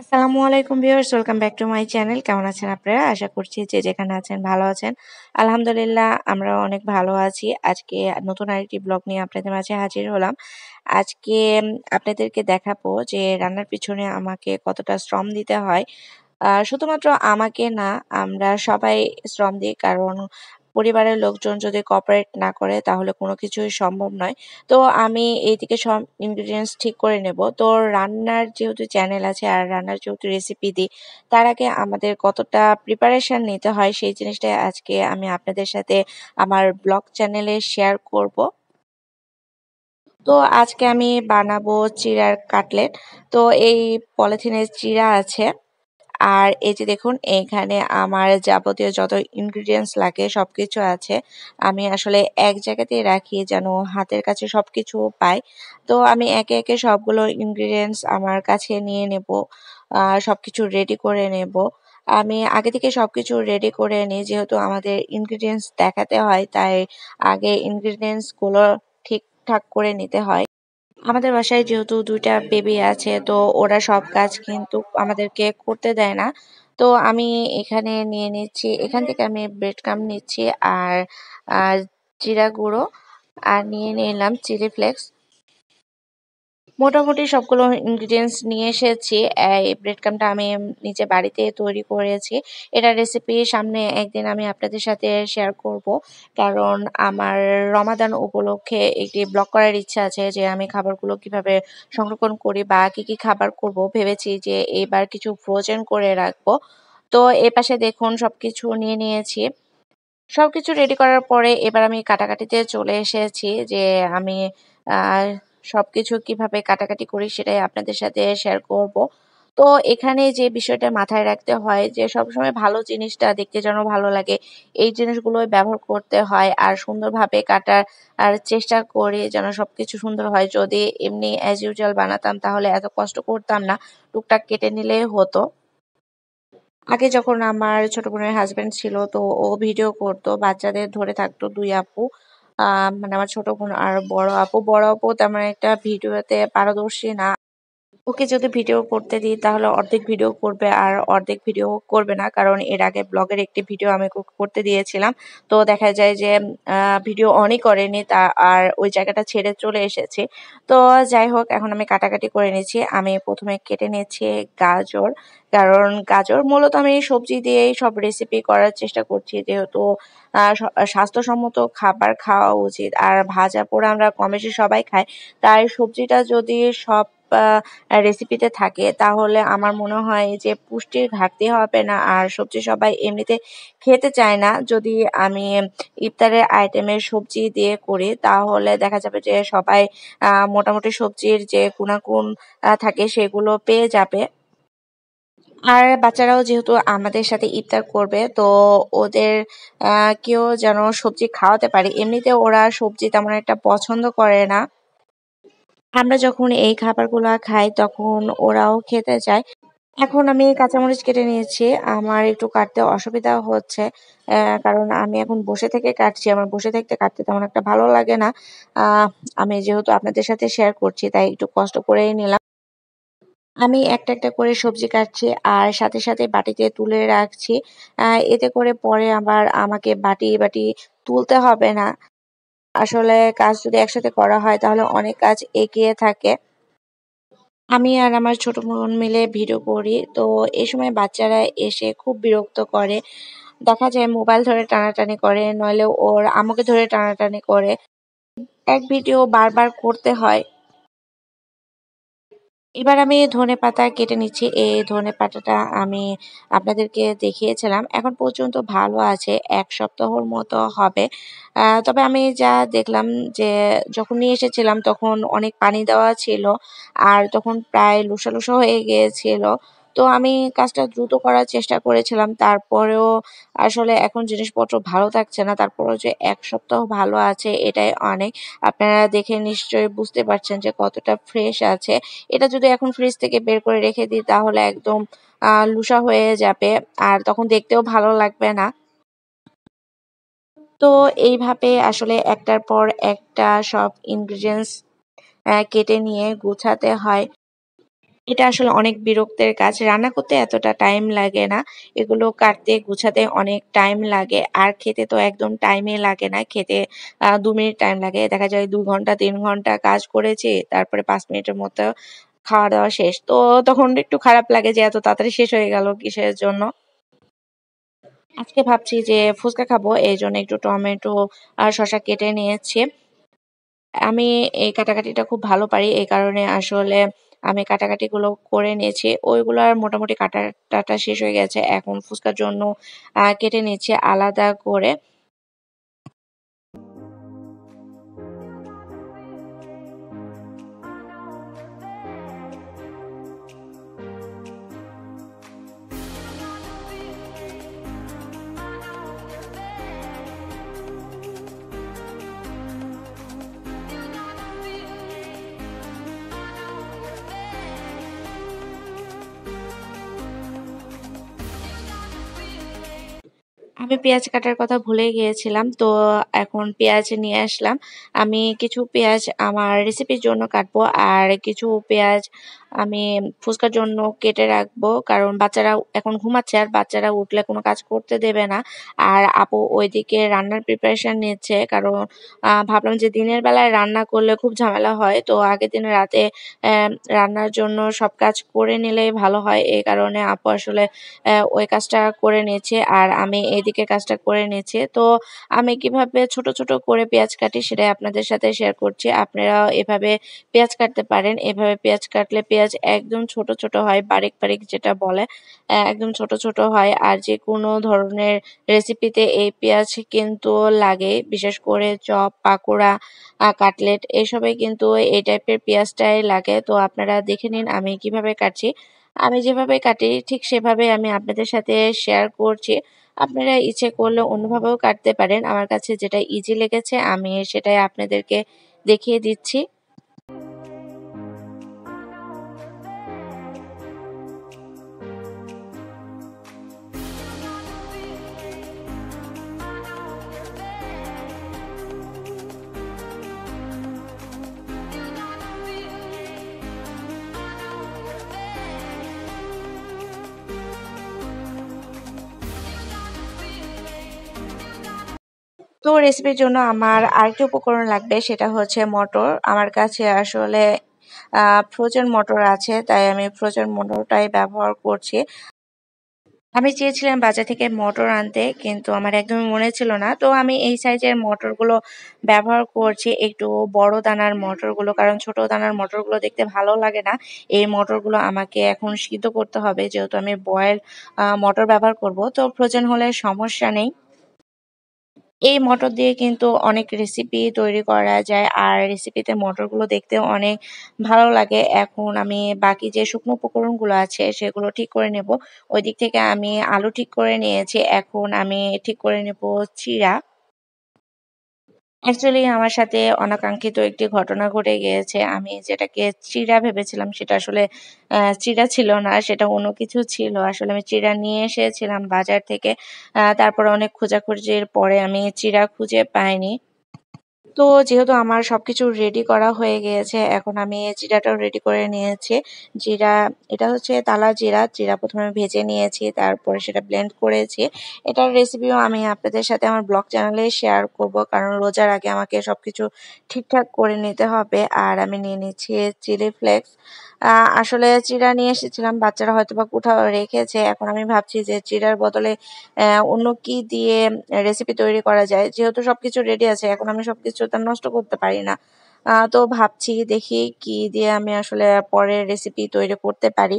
আসসালামু আলাইকুম viewers welcome back to my channel কেমন আছেন আপনারা আশা করছি যে যেখানে আছেন ভালো আছেন আলহামদুলিল্লাহ আমরা অনেক ভালো আছি আজকে নতুন আরেকটি ব্লগ নিয়ে আপনাদের মাঝে হাজির হলাম আজকে আপনাদেরকে দেখাবো যে রান্নার পিছনে আমাকে কতটা শ্রম দিতে হয় শুধুমাত্র আমাকে না আমরা সবাই শ্রম দিই কারণ পরিবারের লোকজন যদি কোঅপারেট না করে তাহলে কোনো কিছুই সম্ভব নয় তো আমি এইদিকে সব ইনগ্রিডিয়েন্টস ঠিক করে নেব তো রান্নার যেহেতু চ্যানেল আছে আর রান্নার যেহেতু রেসিপি দিই তার আগে আমাদের কতটা প্রিপারেশান নিতে হয় সেই জিনিসটাই আজকে আমি আপনাদের সাথে আমার ব্লগ চ্যানেলে শেয়ার করব তো আজকে আমি বানাবো চিড়ার কাটলেট তো এই পলিথিনের চিড়া আছে আর এই যে দেখুন এখানে আমার যাবতীয় যত ইনগ্রিডিয়েন্টস লাগে সবকিছু আছে আমি আসলে এক জায়গাতেই রাখি যেন হাতের কাছে সবকিছু পাই তো আমি একে একে সবগুলো ইনগ্রিডিয়েন্টস আমার কাছে নিয়ে নেব সবকিছু রেডি করে নেব আমি আগে থেকে সবকিছু রেডি করে নিই যেহেতু আমাদের ইনগ্রিডিয়েন্টস দেখাতে হয় তাই আগে ইনগ্রিডিয়েন্টসগুলো ঠিকঠাক করে নিতে হয় আমাদের বাসায় যেহেতু দুইটা বেবি আছে তো ওরা সব কাজ কিন্তু আমাদেরকে করতে দেয় না তো আমি এখানে নিয়ে নিচ্ছি এখান থেকে আমি ব্রেড কাম নিচ্ছি আর জিরা গুঁড়ো আর নিয়ে নিলাম চিলি ফ্লেক্স মোটামুটি সবগুলো ইনগ্রিডিয়েন্টস নিয়ে এসেছি এই ব্রেড ক্রামটা আমি নিজে বাড়িতে তৈরি করেছি এটা রেসিপি সামনে একদিন আমি আপনাদের সাথে শেয়ার করব কারণ আমার রমাদান উপলক্ষে একটি ব্লগ করার ইচ্ছা আছে যে আমি খাবারগুলো কিভাবে সংরক্ষণ করি বা কি কি খাবার করব ভেবেছি যে এবার কিছু ফ্রোজেন করে রাখবো তো এ পাশে দেখুন কিছু নিয়ে নিয়েছি সব কিছু রেডি করার পরে এবার আমি কাটাকাটিতে চলে এসেছি যে আমি সবকিছু কিভাবে কাটাকাটি করি সেটাই আপনাদের সাথে শেয়ার করব তো এখানে যে বিষয়টা মাথায় রাখতে হয় যে সবসময় ভালো জিনিসটা দেখতে যেন ভালো লাগে এই জিনিসগুলো ব্যবহার করতে হয় আর সুন্দরভাবে কাটার আর চেষ্টা করে যেন সবকিছু সুন্দর হয় যদি এমনি অ্যাজ ইউজুয়াল বানাতাম তাহলে এত কষ্ট করতাম না টুকটাক কেটে নিলে হতো আগে যখন আমার ছোট বোনের হাজব্যান্ড ছিল তো ও ভিডিও করতো বাচ্চাদের ধরে থাকতো দুই আপু আ মানে আমার ছোট বোন আর বড় আপু বড় আপু তেমন একটা ভিডিও -তে পারদর্শী না। ওকে যদি ভিডিও করতে দিই তাহলে অর্ধেক ভিডিও করবে আর অর্ধেক ভিডিও করবে না কারণ এর আগে ব্লগের একটি ভিডিও আমি করতে দিয়েছিলাম তো দেখা যায় যে ভিডিও অনেক করেনি তা আর ওই জায়গাটা ছেড়ে চলে এসেছে তো যাই হোক এখন আমি কাটাকাটি করে নিয়েছি আমি প্রথমে কেটে নিয়েছি গাজর কারণ গাজর মূলত আমি সবজি দিয়েই সব রেসিপি করার চেষ্টা করছি যেহেতু স্বাস্থ্যসম্মত খাবার খাওয়া উচিত আর ভাজা পোড়া আমরা কম বেশি সবাই খাই তাই সবজিটা যদি সব রেসিপিতে থাকে তাহলে আমার মনে হয় যে পুষ্টির ঘাটতি হবে না আর সবজি সবাই এমনিতে খেতে চায় না যদি আমি ইফতারের আইটেমে সবজি দিয়ে করি তাহলে দেখা যাবে যে সবাই মোটামুটি সবজির যে গুণাগুণ থাকে সেগুলো পেয়ে যাবে আর বাচ্চারাও যেহেতু আমাদের সাথে ইফতার করবে তো ওদের কেউ যেন সবজি খাওয়াতে পারে এমনিতে ওরা সবজি তেমন একটা পছন্দ করে না আমরা যখন এই খাবারগুলো খাই তখন ওরাও খেতে চায় এখন আমি কাঁচামরিচ কেটে নিয়েছি আমার একটু কাটতে অসুবিধা হচ্ছে কারণ আমি এখন বসে থেকে কাটছি আমার বসে থেকে কাটতে তেমন একটা ভালো লাগে না আমি যেহেতু আপনাদের সাথে শেয়ার করছি তাই একটু কষ্ট করেই নিলাম আমি একটা একটা করে সবজি কাটছি আর সাথে সাথে বাটিতে তুলে রাখছি এতে করে পরে আবার আমাকে বাটি বাটি তুলতে হবে না আসলে কাজ যদি একসাথে করা হয় তাহলে অনেক কাজ এগিয়ে থাকে আমি আর আমার ছোট বোন মিলে ভিডিও করি তো এই সময় বাচ্চারা এসে খুব বিরক্ত করে দেখা যায় মোবাইল ধরে টানাটানি করে নইলে ওর আমাকে ধরে টানাটানি করে এক ভিডিও বারবার করতে হয় এবার আমি ধনে পাতা কেটে নিচ্ছি এই ধনে পাতাটা আমি আপনাদেরকে দেখিয়েছিলাম এখন পর্যন্ত ভালো আছে এক সপ্তাহর মতো হবে তবে আমি যা দেখলাম যে যখন নিয়ে এসেছিলাম তখন অনেক পানি দেওয়া ছিল আর তখন প্রায় লুসা লুসা হয়ে গিয়েছিল তো আমি কাজটা দ্রুত করার চেষ্টা করেছিলাম তারপরেও আসলে এখন জিনিসপত্র ভালো থাকছে না তারপরেও যে এক সপ্তাহ ভালো আছে এটাই অনেক আপনারা দেখে নিশ্চয়ই বুঝতে পারছেন যে কতটা ফ্রেশ আছে এটা যদি এখন ফ্রিজ থেকে বের করে রেখে দিই তাহলে একদম লুসা হয়ে যাবে আর তখন দেখতেও ভালো লাগবে না তো এইভাবে আসলে একটার পর একটা সব ইনগ্রিডিয়েন্টস কেটে নিয়ে গুছাতে হয় এটা আসলে অনেক বিরক্তের কাজ রান্না করতে এতটা টাইম লাগে না এগুলো কাটতে গুছাতে অনেক টাইম লাগে আর খেতে তো একদম টাইমে লাগে না খেতে দু মিনিট টাইম লাগে দেখা যায় দু ঘন্টা তিন ঘন্টা কাজ করেছি তারপরে পাঁচ মিনিটের মতো খাওয়া দাওয়া শেষ তো তখন একটু খারাপ লাগে যে এত তাড়াতাড়ি শেষ হয়ে গেল কিসের জন্য আজকে ভাবছি যে ফুচকা খাবো এই জন্য একটু টমেটো আর শশা কেটে নিয়েছি আমি এই কাটাকাটিটা খুব ভালো পারি এই কারণে আসলে আমি কাটাকাটিগুলো করে নিয়েছি ওইগুলো আর মোটামুটি কাটা টাটা শেষ হয়ে গেছে এখন ফুচকার জন্য কেটে নিয়েছি আলাদা করে আমি পেঁয়াজ কাটার কথা ভুলে গিয়েছিলাম তো এখন পেঁয়াজ নিয়ে আসলাম আমি কিছু পেঁয়াজ আমার রেসিপির জন্য কাটবো আর কিছু পেঁয়াজ আমি ফুচকার জন্য কেটে রাখবো কারণ বাচ্চারা এখন ঘুমাচ্ছে আর বাচ্চারা উঠলে কোনো কাজ করতে দেবে না আর আপু ওইদিকে রান্নার প্রিপারেশন নিচ্ছে কারণ ভাবলাম যে দিনের বেলায় রান্না করলে খুব ঝামেলা হয় তো আগের দিন রাতে রান্নার জন্য সব কাজ করে নিলেই ভালো হয় এই কারণে আপু আসলে ওই কাজটা করে নিয়েছে আর আমি এদিকে ঝিকে কাজটা করে নিয়েছি তো আমি কিভাবে ছোট ছোট করে পেঁয়াজ কাটি সেটাই আপনাদের সাথে শেয়ার করছি আপনারাও এভাবে পেঁয়াজ কাটতে পারেন এভাবে পেঁয়াজ কাটলে পেঁয়াজ একদম ছোট ছোট হয় বারিক বারিক যেটা বলে একদম ছোট ছোট হয় আর যে কোনো ধরনের রেসিপিতে এই পেঁয়াজ কিন্তু লাগে বিশেষ করে চপ পাকোড়া কাটলেট এসবে কিন্তু এই টাইপের পেঁয়াজটাই লাগে তো আপনারা দেখে নিন আমি কিভাবে কাটছি আমি যেভাবে কাটি ঠিক সেভাবে আমি আপনাদের সাথে শেয়ার করছি আপনারা ইচ্ছে করলে অন্যভাবেও কাটতে পারেন আমার কাছে যেটা ইজি লেগেছে আমি সেটাই আপনাদেরকে দেখিয়ে দিচ্ছি তো রেসিপির জন্য আমার আরেকটি উপকরণ লাগবে সেটা হচ্ছে মটর আমার কাছে আসলে ফ্রোজেন মটর আছে তাই আমি ফ্রোজেন মটরটাই ব্যবহার করছি আমি চেয়েছিলাম বাজার থেকে মটর আনতে কিন্তু আমার একদমই মনে ছিল না তো আমি এই সাইজের মটরগুলো ব্যবহার করছি একটু বড় দানার মটরগুলো কারণ ছোট দানার মটরগুলো দেখতে ভালো লাগে না এই মটরগুলো আমাকে এখন সিদ্ধ করতে হবে যেহেতু আমি বয়েল মটর ব্যবহার করব তো ফ্রোজেন হলে সমস্যা নেই এই মটর দিয়ে কিন্তু অনেক রেসিপি তৈরি করা যায় আর রেসিপিতে মটরগুলো দেখতে অনেক ভালো লাগে এখন আমি বাকি যে শুকনো উপকরণগুলো আছে সেগুলো ঠিক করে নেব ওই দিক থেকে আমি আলু ঠিক করে নিয়েছি এখন আমি ঠিক করে নেব চিরা অ্যাকচুয়ালি আমার সাথে অনাকাঙ্ক্ষিত একটি ঘটনা ঘটে গিয়েছে আমি যেটাকে চিড়া ভেবেছিলাম সেটা আসলে চিড়া ছিল না সেটা অন্য কিছু ছিল আসলে আমি চিড়া নিয়ে এসেছিলাম বাজার থেকে তারপর অনেক খোঁজাখুঁজির পরে আমি চিড়া খুঁজে পাইনি তো যেহেতু আমার সব কিছু রেডি করা হয়ে গিয়েছে এখন আমি জিরাটাও রেডি করে নিয়েছি জিরা এটা হচ্ছে তালা জিরা জিরা প্রথমে ভেজে নিয়েছি তারপরে সেটা ব্লেন্ড করেছি এটার রেসিপিও আমি আপনাদের সাথে আমার ব্লগ চ্যানেলে শেয়ার করব কারণ রোজার আগে আমাকে সব কিছু ঠিকঠাক করে নিতে হবে আর আমি নিয়ে নিচ্ছি চিলি ফ্লেক্স আসলে চিরা নিয়ে এসেছিলাম বাচ্চারা হয়তো বা কোথাও রেখেছে এখন আমি ভাবছি যে চিড়ার বদলে অন্য কি দিয়ে রেসিপি তৈরি করা যায় যেহেতু সবকিছু রেডি আছে এখন আমি সবকিছু তার নষ্ট করতে পারি না তো ভাবছি দেখি কি দিয়ে আমি আসলে পরের রেসিপি তৈরি করতে পারি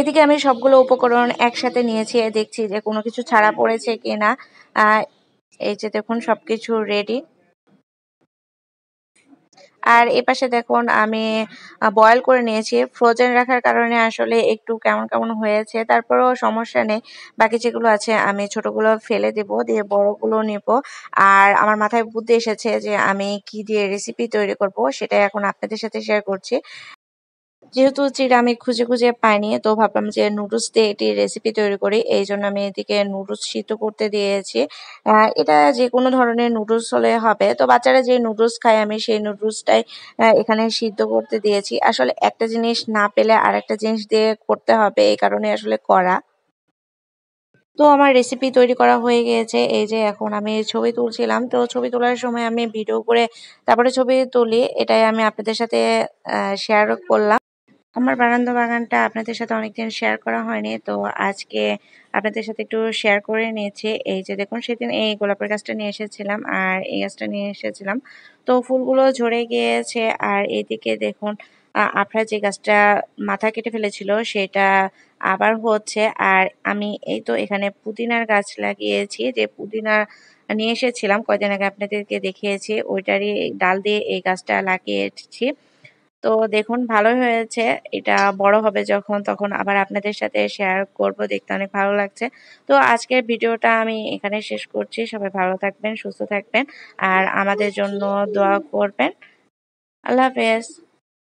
এদিকে আমি সবগুলো উপকরণ একসাথে নিয়েছি দেখছি যে কোনো কিছু ছাড়া পড়েছে কিনা এই যে দেখুন সবকিছু রেডি আর এ পাশে দেখুন আমি বয়েল করে নিয়েছি ফ্রোজেন রাখার কারণে আসলে একটু কেমন কেমন হয়েছে তারপরেও সমস্যা নেই বাকি যেগুলো আছে আমি ছোটগুলো ফেলে দেব দিয়ে বড়গুলো নেব আর আমার মাথায় বুদ্ধি এসেছে যে আমি কি দিয়ে রেসিপি তৈরি করব সেটা এখন আপনাদের সাথে শেয়ার করছি যেহেতু চিড়া আমি খুঁজে খুঁজে পাইনি তো ভাবলাম যে নুডলস দিয়ে এটি রেসিপি তৈরি করি এই জন্য আমি এদিকে নুডলস সিদ্ধ করতে দিয়েছি এটা যে কোনো ধরনের নুডলস হলে হবে তো বাচ্চারা যে নুডলস খায় আমি সেই নুডলসটাই এখানে সিদ্ধ করতে দিয়েছি আসলে একটা জিনিস না পেলে আর একটা জিনিস দিয়ে করতে হবে এই কারণে আসলে করা তো আমার রেসিপি তৈরি করা হয়ে গিয়েছে এই যে এখন আমি ছবি তুলছিলাম তো ছবি তোলার সময় আমি ভিডিও করে তারপরে ছবি তুলি এটাই আমি আপনাদের সাথে শেয়ার করলাম আমার বারান্দা বাগানটা আপনাদের সাথে অনেকদিন শেয়ার করা হয়নি তো আজকে আপনাদের সাথে একটু শেয়ার করে নিয়েছি এই যে দেখুন সেদিন এই গোলাপের গাছটা নিয়ে এসেছিলাম আর এই গাছটা নিয়ে এসেছিলাম তো ফুলগুলো ঝরে গিয়েছে আর এদিকে দেখুন আপনার যে গাছটা মাথা কেটে ফেলেছিল সেটা আবার হচ্ছে আর আমি এই তো এখানে পুদিনার গাছ লাগিয়েছি যে পুদিনা নিয়ে এসেছিলাম কয়দিন আগে আপনাদেরকে দেখিয়েছি ওইটারই ডাল দিয়ে এই গাছটা লাগিয়েছি তো দেখুন ভালোই হয়েছে এটা বড় হবে যখন তখন আবার আপনাদের সাথে শেয়ার করব দেখতে অনেক ভালো লাগছে তো আজকের ভিডিওটা আমি এখানে শেষ করছি সবাই ভালো থাকবেন সুস্থ থাকবেন আর আমাদের জন্য দোয়া করবেন আল্লাহ হাফেজ